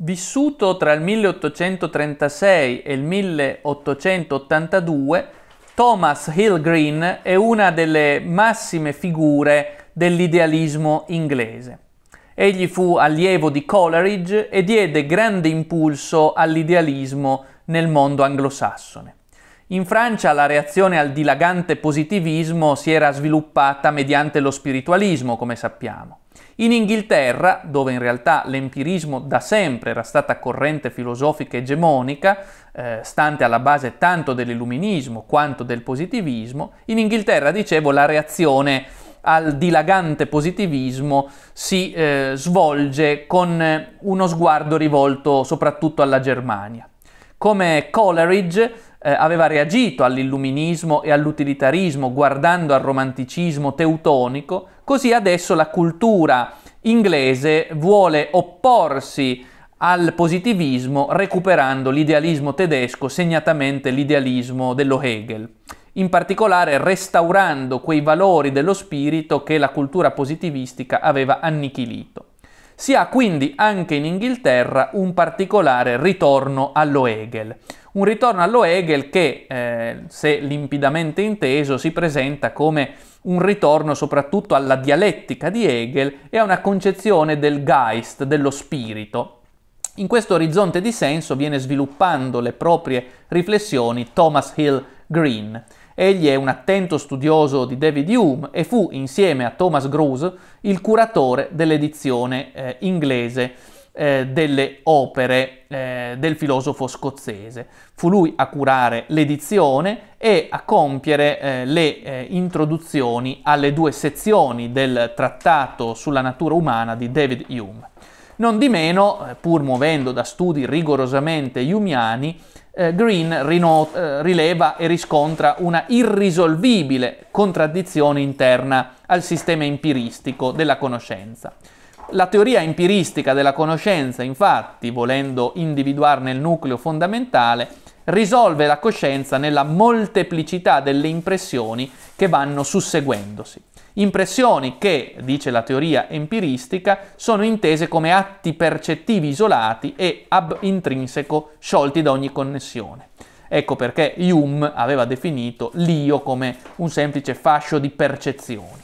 Vissuto tra il 1836 e il 1882, Thomas Hill Green è una delle massime figure dell'idealismo inglese. Egli fu allievo di Coleridge e diede grande impulso all'idealismo nel mondo anglosassone. In Francia la reazione al dilagante positivismo si era sviluppata mediante lo spiritualismo, come sappiamo. In Inghilterra, dove in realtà l'empirismo da sempre era stata corrente filosofica egemonica, eh, stante alla base tanto dell'illuminismo quanto del positivismo, in Inghilterra, dicevo, la reazione al dilagante positivismo si eh, svolge con uno sguardo rivolto soprattutto alla Germania. Come Coleridge, eh, aveva reagito all'illuminismo e all'utilitarismo guardando al romanticismo teutonico, così adesso la cultura inglese vuole opporsi al positivismo recuperando l'idealismo tedesco, segnatamente l'idealismo dello Hegel, in particolare restaurando quei valori dello spirito che la cultura positivistica aveva annichilito. Si ha quindi anche in Inghilterra un particolare ritorno allo Hegel. Un ritorno allo Hegel che, eh, se limpidamente inteso, si presenta come un ritorno soprattutto alla dialettica di Hegel e a una concezione del Geist, dello spirito. In questo orizzonte di senso viene sviluppando le proprie riflessioni Thomas Hill Green. Egli è un attento studioso di David Hume e fu, insieme a Thomas Groves, il curatore dell'edizione eh, inglese eh, delle opere eh, del filosofo scozzese. Fu lui a curare l'edizione e a compiere eh, le eh, introduzioni alle due sezioni del trattato sulla natura umana di David Hume. Non di meno, eh, pur muovendo da studi rigorosamente humiani, eh, Green rino- eh, rileva e riscontra una irrisolvibile contraddizione interna al sistema empiristico della conoscenza. La teoria empiristica della conoscenza, infatti, volendo individuarne il nucleo fondamentale, risolve la coscienza nella molteplicità delle impressioni che vanno susseguendosi. Impressioni che, dice la teoria empiristica, sono intese come atti percettivi isolati e ab intrinseco sciolti da ogni connessione. Ecco perché Hume aveva definito l'io come un semplice fascio di percezioni.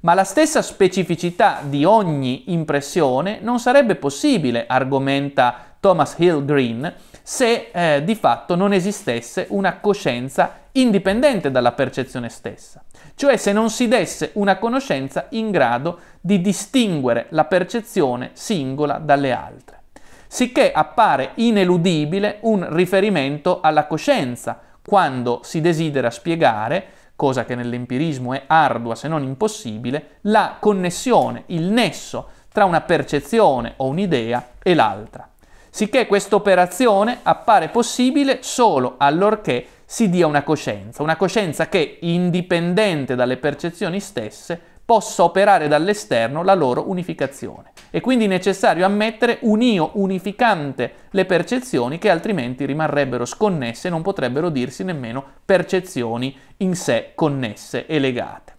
Ma la stessa specificità di ogni impressione non sarebbe possibile, argomenta Thomas Hill Green, se eh, di fatto non esistesse una coscienza indipendente dalla percezione stessa cioè se non si desse una conoscenza in grado di distinguere la percezione singola dalle altre. Sicché appare ineludibile un riferimento alla coscienza quando si desidera spiegare, cosa che nell'empirismo è ardua se non impossibile, la connessione, il nesso tra una percezione o un'idea e l'altra. Sicché quest'operazione appare possibile solo allorché si dia una coscienza, una coscienza che, indipendente dalle percezioni stesse, possa operare dall'esterno la loro unificazione. È quindi necessario ammettere un io unificante le percezioni che altrimenti rimarrebbero sconnesse e non potrebbero dirsi nemmeno percezioni in sé connesse e legate.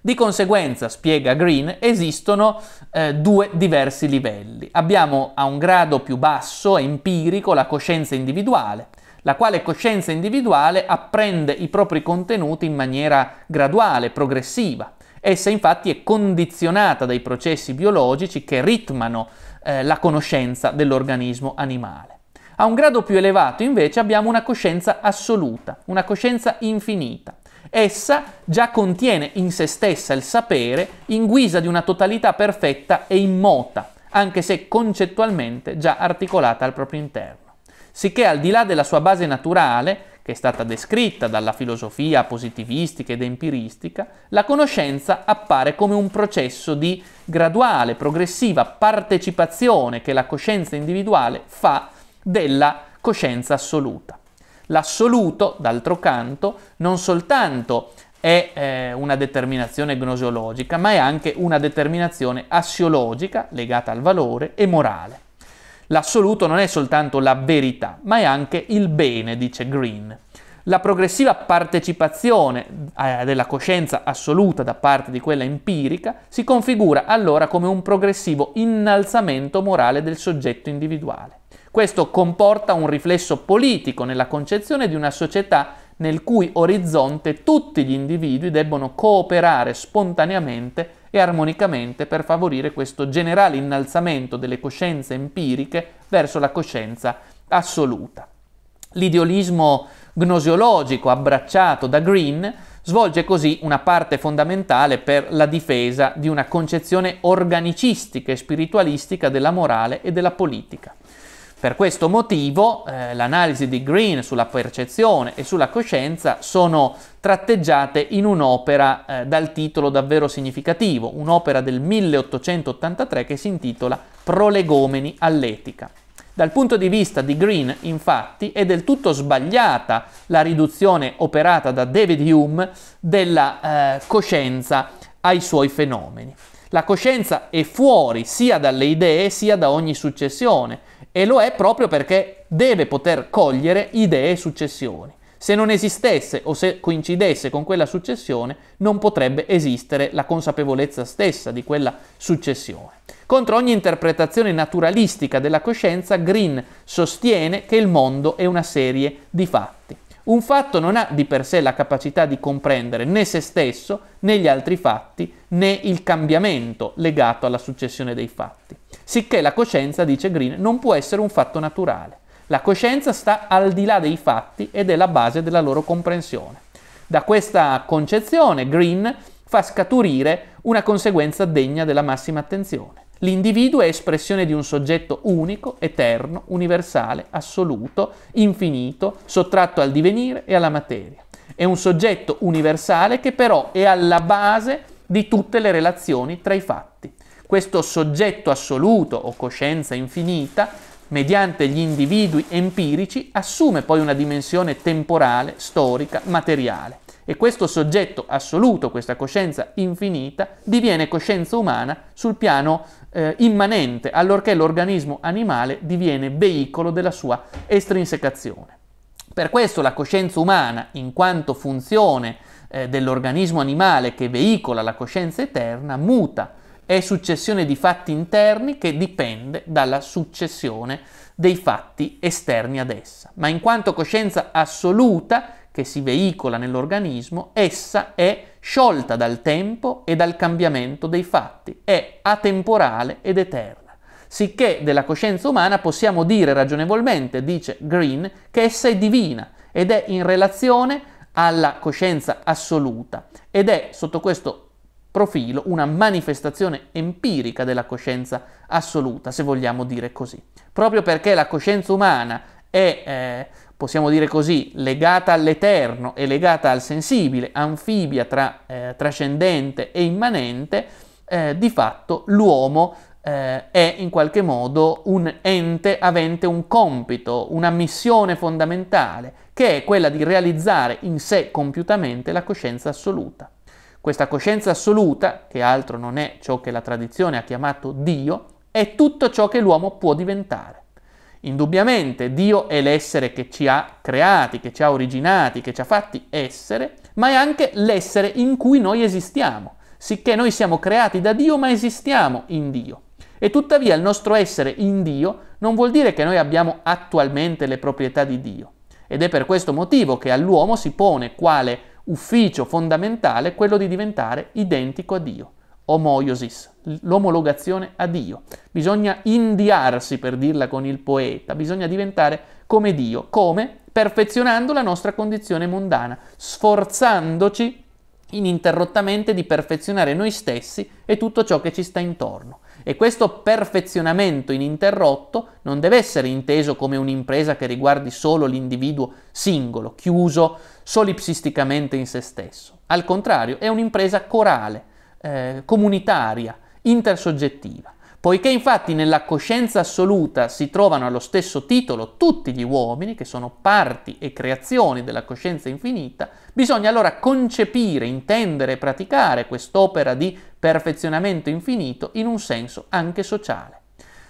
Di conseguenza, spiega Green, esistono eh, due diversi livelli. Abbiamo a un grado più basso, empirico, la coscienza individuale, la quale coscienza individuale apprende i propri contenuti in maniera graduale, progressiva. Essa infatti è condizionata dai processi biologici che ritmano eh, la conoscenza dell'organismo animale. A un grado più elevato invece abbiamo una coscienza assoluta, una coscienza infinita. Essa già contiene in se stessa il sapere in guisa di una totalità perfetta e immota, anche se concettualmente già articolata al proprio interno sicché al di là della sua base naturale, che è stata descritta dalla filosofia positivistica ed empiristica, la conoscenza appare come un processo di graduale, progressiva partecipazione che la coscienza individuale fa della coscienza assoluta. L'assoluto, d'altro canto, non soltanto è eh, una determinazione gnoseologica, ma è anche una determinazione assiologica legata al valore e morale. L'assoluto non è soltanto la verità, ma è anche il bene, dice Green. La progressiva partecipazione eh, della coscienza assoluta da parte di quella empirica si configura allora come un progressivo innalzamento morale del soggetto individuale. Questo comporta un riflesso politico nella concezione di una società nel cui orizzonte tutti gli individui debbono cooperare spontaneamente e armonicamente per favorire questo generale innalzamento delle coscienze empiriche verso la coscienza assoluta. L'idealismo gnosiologico abbracciato da Green svolge così una parte fondamentale per la difesa di una concezione organicistica e spiritualistica della morale e della politica. Per questo motivo eh, l'analisi di Green sulla percezione e sulla coscienza sono tratteggiate in un'opera eh, dal titolo davvero significativo, un'opera del 1883 che si intitola Prolegomeni all'etica. Dal punto di vista di Green, infatti, è del tutto sbagliata la riduzione operata da David Hume della eh, coscienza ai suoi fenomeni. La coscienza è fuori sia dalle idee sia da ogni successione, e lo è proprio perché deve poter cogliere idee e successioni. Se non esistesse o se coincidesse con quella successione, non potrebbe esistere la consapevolezza stessa di quella successione. Contro ogni interpretazione naturalistica della coscienza, Green sostiene che il mondo è una serie di fatti. Un fatto non ha di per sé la capacità di comprendere né se stesso né gli altri fatti né il cambiamento legato alla successione dei fatti. Sicché la coscienza, dice Green, non può essere un fatto naturale. La coscienza sta al di là dei fatti ed è la base della loro comprensione. Da questa concezione Green fa scaturire una conseguenza degna della massima attenzione. L'individuo è espressione di un soggetto unico, eterno, universale, assoluto, infinito, sottratto al divenire e alla materia. È un soggetto universale che però è alla base di tutte le relazioni tra i fatti questo soggetto assoluto o coscienza infinita, mediante gli individui empirici, assume poi una dimensione temporale, storica, materiale. E questo soggetto assoluto, questa coscienza infinita, diviene coscienza umana sul piano eh, immanente, allorché l'organismo animale diviene veicolo della sua estrinsecazione. Per questo la coscienza umana, in quanto funzione eh, dell'organismo animale che veicola la coscienza eterna, muta è successione di fatti interni che dipende dalla successione dei fatti esterni ad essa. Ma in quanto coscienza assoluta che si veicola nell'organismo, essa è sciolta dal tempo e dal cambiamento dei fatti, è atemporale ed eterna. Sicché della coscienza umana possiamo dire ragionevolmente, dice Green, che essa è divina ed è in relazione alla coscienza assoluta ed è sotto questo profilo una manifestazione empirica della coscienza assoluta, se vogliamo dire così. Proprio perché la coscienza umana è, eh, possiamo dire così, legata all'eterno e legata al sensibile, anfibia tra eh, trascendente e immanente, eh, di fatto l'uomo eh, è in qualche modo un ente avente un compito, una missione fondamentale, che è quella di realizzare in sé compiutamente la coscienza assoluta. Questa coscienza assoluta, che altro non è ciò che la tradizione ha chiamato Dio, è tutto ciò che l'uomo può diventare. Indubbiamente Dio è l'essere che ci ha creati, che ci ha originati, che ci ha fatti essere, ma è anche l'essere in cui noi esistiamo, sicché noi siamo creati da Dio ma esistiamo in Dio. E tuttavia il nostro essere in Dio non vuol dire che noi abbiamo attualmente le proprietà di Dio. Ed è per questo motivo che all'uomo si pone quale ufficio fondamentale è quello di diventare identico a Dio, homoiosis, l'omologazione a Dio. Bisogna indiarsi, per dirla con il poeta, bisogna diventare come Dio, come? Perfezionando la nostra condizione mondana, sforzandoci ininterrottamente di perfezionare noi stessi e tutto ciò che ci sta intorno. E questo perfezionamento ininterrotto non deve essere inteso come un'impresa che riguardi solo l'individuo singolo, chiuso solipsisticamente in se stesso. Al contrario, è un'impresa corale, eh, comunitaria, intersoggettiva. Poiché infatti nella coscienza assoluta si trovano allo stesso titolo tutti gli uomini, che sono parti e creazioni della coscienza infinita, bisogna allora concepire, intendere e praticare quest'opera di perfezionamento infinito in un senso anche sociale.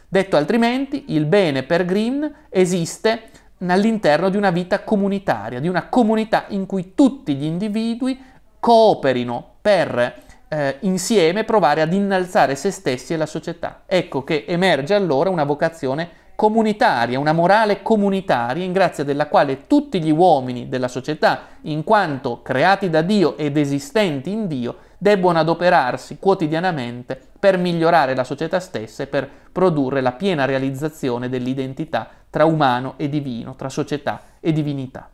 Detto altrimenti, il bene per Green esiste all'interno di una vita comunitaria, di una comunità in cui tutti gli individui cooperino per eh, insieme provare ad innalzare se stessi e la società. Ecco che emerge allora una vocazione comunitaria, una morale comunitaria in grazia della quale tutti gli uomini della società, in quanto creati da Dio ed esistenti in Dio, debbono adoperarsi quotidianamente per migliorare la società stessa e per produrre la piena realizzazione dell'identità tra umano e divino, tra società e divinità.